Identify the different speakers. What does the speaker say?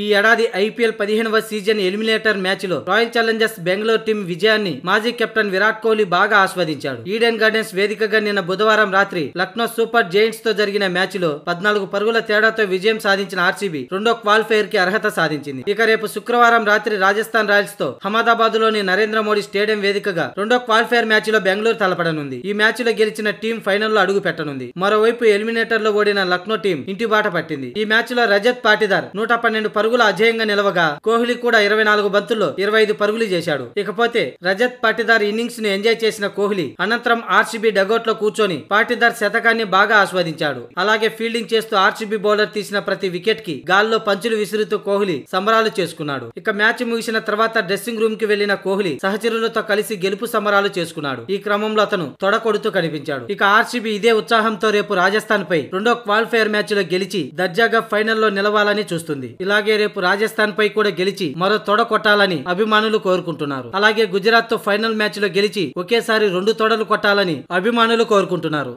Speaker 1: ఈ ఏడాది ఐపీఎల్ పదిహేనవ సీజన్ ఎలిమినేటర్ మ్యాచ్లో రాయల్ ఛాలెంజర్స్ బెంగళూరు టీం విజయాన్ని మాజీ కెప్టెన్ విరాట్ కోహ్లీ బాగా ఆస్వాదించాడు ఈడెన్ గార్డెన్స్ వేదికగా నిన్న బుధవారం రాత్రి లక్నో సూపర్ జైంట్స్ తో జరిగిన మ్యాచ్లో పద్నాలుగు పరుగుల తేడాతో విజయం సాధించిన ఆర్సీబీ రెండో క్వాలిఫైర్ కి అర్హత సాధించింది ఇక రేపు శుక్రవారం రాత్రి రాజస్థాన్ రాయల్స్ తో అహ్మదాబాద్ లోని నరేంద్ర మోడీ స్టేడియం వేదికగా రెండో క్వాలిఫైర్ మ్యాచ్ లో బెంగళూరు తలపడనుంది ఈ మ్యాచ్ లో గెలిచిన టీం ఫైనల్ లో అడుగు పెట్టనుంది మరోవైపు ఎలిమినేటర్ లో ఓడిన లక్నో టీం ఇంటి బాట పట్టింది ఈ మ్యాచ్ లో రజత్ పాటిదార్ నూట పన్నెండు పరుగుల అజయంగా నిలవగా కోహ్లీ కూడా ఇరవై నాలుగు బంతుల్లో ఇరవై ఐదు పరుగులు చేశాడు ఇకపోతే రజత్ పాటిదార్ ఇన్నింగ్స్ ను ఎంజాయ్ చేసిన కోహ్లీ అనంతరం ఆర్సీబీ డగౌట్ లో కూర్చొని పాటిదార్ శతకాన్ని బాగా ఆస్వాదించాడు అలాగే ఫీల్డింగ్ చేస్తూ ఆర్సీబీ బౌలర్ తీసిన ప్రతి వికెట్ కి గాల్లో పంచులు విసురుతూ కోహ్లీ సంబరాలు చేసుకున్నాడు ఇక మ్యాచ్ ముగిసిన తర్వాత డ్రెస్సింగ్ రూమ్ కి వెళ్లిన కోహ్లీ సహచరులతో కలిసి గెలుపు సంబరాలు చేసుకున్నాడు ఈ క్రమంలో అతను తొడకొడుతూ కనిపించాడు ఇక ఆర్సీబీ ఇదే ఉత్సాహంతో రేపు రాజస్థాన్ పై రెండో క్వాలిఫైర్ మ్యాచ్ లో గెలిచి దర్జాగా ఫైనల్లో నిలవాలని చూస్తుంది ఇలాగే అలాగే రేపు రాజస్థాన్ పై కూడా గెలిచి మరో తొడ కొట్టాలని అభిమానులు కోరుకుంటున్నారు అలాగే గుజరాత్ తో ఫైనల్ మ్యాచ్ లో గెలిచి ఒకేసారి రెండు తొడలు కొట్టాలని అభిమానులు కోరుకుంటున్నారు